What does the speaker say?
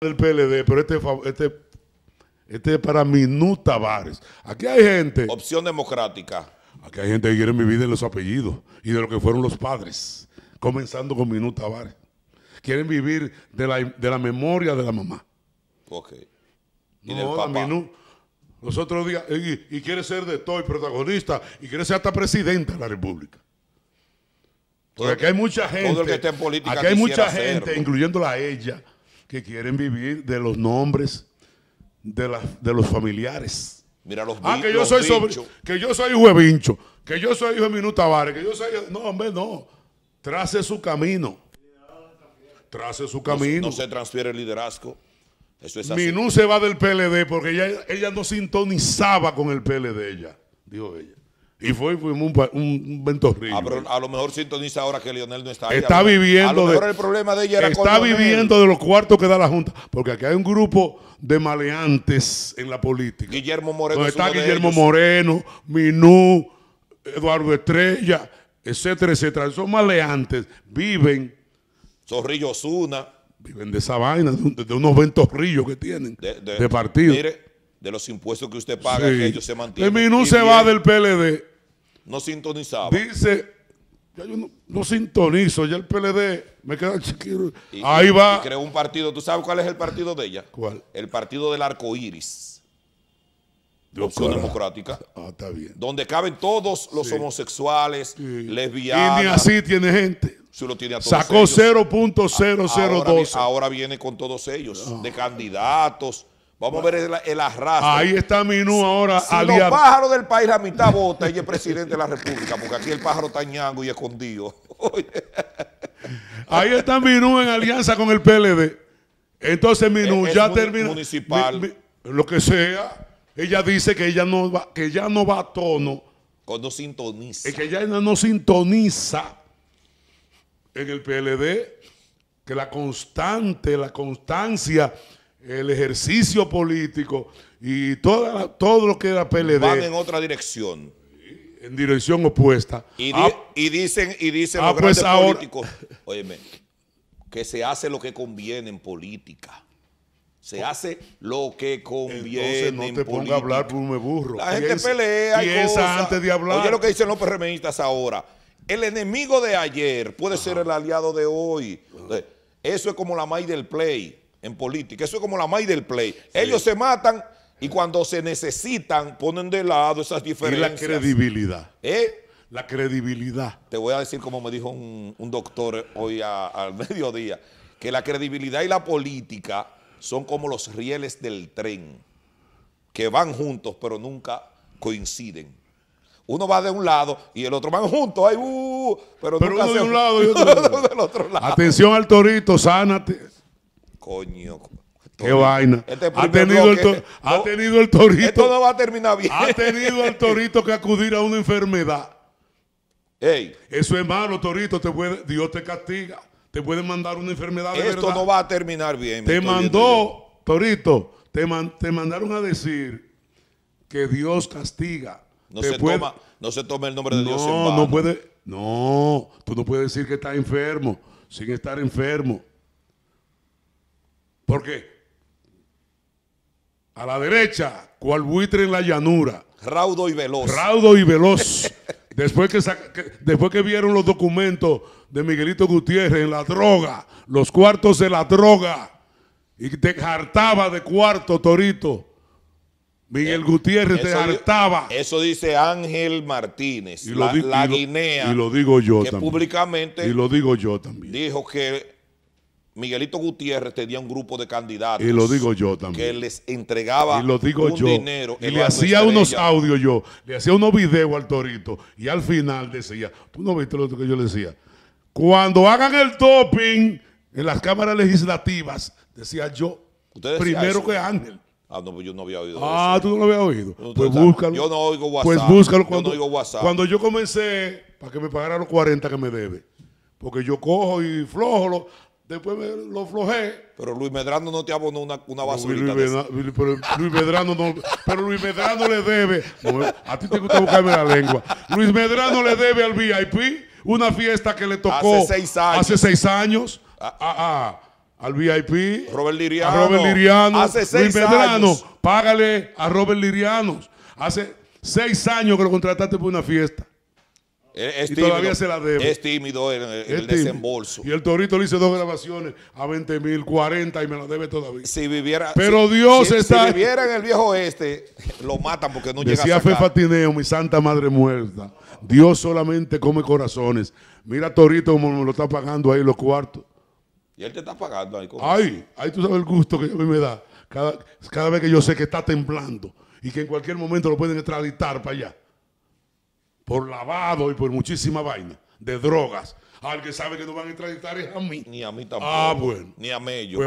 del PLD, pero este, este, este es para Minuta Tavares. Aquí hay gente. Opción democrática. Aquí hay gente que quiere vivir de los apellidos y de lo que fueron los padres, comenzando con Minuta Tavares. Quieren vivir de la, memoria de la mamá. Ok. ¿Y del papá? y, quiere ser de todo y protagonista, y quiere ser hasta presidenta de la República. Porque aquí hay mucha gente. Todo que está en política. Aquí hay mucha gente, incluyendo incluyéndola a ella que quieren vivir de los nombres de, de los familiares. Mira los Ah, que yo soy sobre, que yo soy hijo de Vincho, que yo soy hijo de Minú Tavares, que yo soy no, hombre, no. Trace su camino. Trace su camino. No, se transfiere el liderazgo. Eso es Minú se va del PLD porque ella, ella no sintonizaba con el PLD ella, dijo ella. Y fue, un, un, ventorrillo. Ah, a lo mejor sintoniza ahora que Lionel no está Está viviendo. de, el problema de Está viviendo de los cuartos que da la Junta. Porque aquí hay un grupo de maleantes en la política. Guillermo Moreno. Donde está Guillermo Moreno, Minú, Eduardo Estrella, etcétera, etcétera. Son maleantes. Viven. Zorrillo una. Viven de esa vaina, de, unos ventorrillos que tienen. De, partido. Mire, de los impuestos que usted paga, ellos se mantienen. El Minú se va del PLD no sintonizaba. Dice, ya yo no, sintonizo, ya el PLD me queda chiquito. Ahí va. Y creó un partido, ¿tú sabes cuál es el partido de ella? ¿Cuál? El partido del arco iris. De Opción Democrática. Ah, está bien. Donde caben todos los homosexuales, lesbianas. Y ni así tiene gente. Si lo tiene a todos Sacó 0.002. Ahora, viene con todos ellos, ah. de candidatos Vamos a ver el, arraso. Ahí está Minú ahora. Si, los pájaros del país, la mitad vota y es presidente de la República, porque aquí el pájaro está ñango y escondido. Ahí está Minú en alianza con el PLD. Entonces Minú ya terminó. Municipal. lo que sea. Ella dice que ella no va, que ya no va a tono. Cuando sintoniza. Es que ya no sintoniza en el PLD. Que la constante, la constancia el ejercicio político y toda, todo lo que era PLD. Van en otra dirección. En dirección opuesta. Y, ah, dicen, y dicen ah, los pues grandes políticos, óyeme, que se hace lo que conviene en política. Se oh. hace lo que conviene. no te en ponga a hablar por burro. La gente pelea y piensa antes de hablar. Oye lo que dicen los PRMistas ahora. El enemigo de ayer puede ser el aliado de hoy. eso es como la May del Play en política. Eso es como la May del Play. Ellos se matan y cuando se necesitan ponen de lado esas diferencias. Y la credibilidad. ¿Eh? La credibilidad. Te voy a decir como me dijo un, doctor hoy al mediodía, que la credibilidad y la política son como los rieles del tren, que van juntos pero nunca coinciden. Uno va de un lado y el otro van juntos. Ay, uh, pero, uno de un lado y otro, del otro lado. Atención al torito, sánate coño. Qué vaina. Este ha, tenido el torito. Esto no va a terminar bien. Ha tenido el torito que acudir a una enfermedad. Eso es malo, torito. Te puede, Dios te castiga. Te puede mandar una enfermedad. De esto no va a terminar bien. Te mandó, torito. Te, te mandaron a decir que Dios castiga. No, se, toma, no se toma el nombre de Dios en vano. No, puede, no, tú no puedes decir que estás enfermo sin estar enfermo. Porque a la derecha, cual buitre en la llanura. Raudo y veloz. Raudo y veloz. después, que después que vieron los documentos de Miguelito Gutiérrez en la droga, los cuartos de la droga, y te hartaba de cuarto, Torito. Miguel eh, Gutiérrez te hartaba. Eso dice Ángel Martínez, la, Guinea. y lo digo yo que también. Públicamente. Y lo digo yo también. Dijo que Miguelito Gutiérrez tenía un grupo de candidatos. Y lo digo yo también. Que les entregaba un dinero. Y le hacía unos audios yo, le hacía unos videos al Torito. Y al final decía, tú no viste lo que yo le decía. Cuando hagan el topping en las cámaras legislativas, decía yo, primero que Ángel. Ah, no, pues yo no había oído. Ah, tú no lo habías oído. pues Yo no oigo pues WhatsApp. Pues búscalo cuando yo, cuando yo comencé para que me pagaran los 40 que me debe. Porque yo cojo y flojo, Después me lo flojé. Pero Luis Medrano no te abonó una, una basurita. Luis, pero Luis Medrano Pero Luis Medrano le debe. a ti te gusta buscarme la lengua. Luis Medrano le debe al VIP una fiesta que le tocó. Hace seis años. Hace seis años. Ah. al VIP. Robert Liriano. A Robert Liriano. Hace seis Luis Medrano, años. págale a Robert Liriano. Hace seis años que lo contrataste por una fiesta. Es, todavía se la debe. Es tímido el, desembolso. Y el Torito le hizo dos grabaciones a 20 mil, 40 y me la debe todavía. Si viviera. Pero Dios está. Si viviera en el viejo este, lo matan porque no llega a Decía Fe Fatineo, mi santa madre muerta. Dios solamente come corazones. Mira Torito como me lo está pagando ahí los cuartos. Y él te está pagando ahí. cosas. ay, ahí tú sabes el gusto que a mí me da. Cada, cada vez que yo sé que está temblando y que en cualquier momento lo pueden extraditar para allá por lavado y por muchísima vaina de drogas. Al que sabe que no van a extraditar es a mí. Ni a mí ah, tampoco. Ah, bueno. Ni a Mello. Pues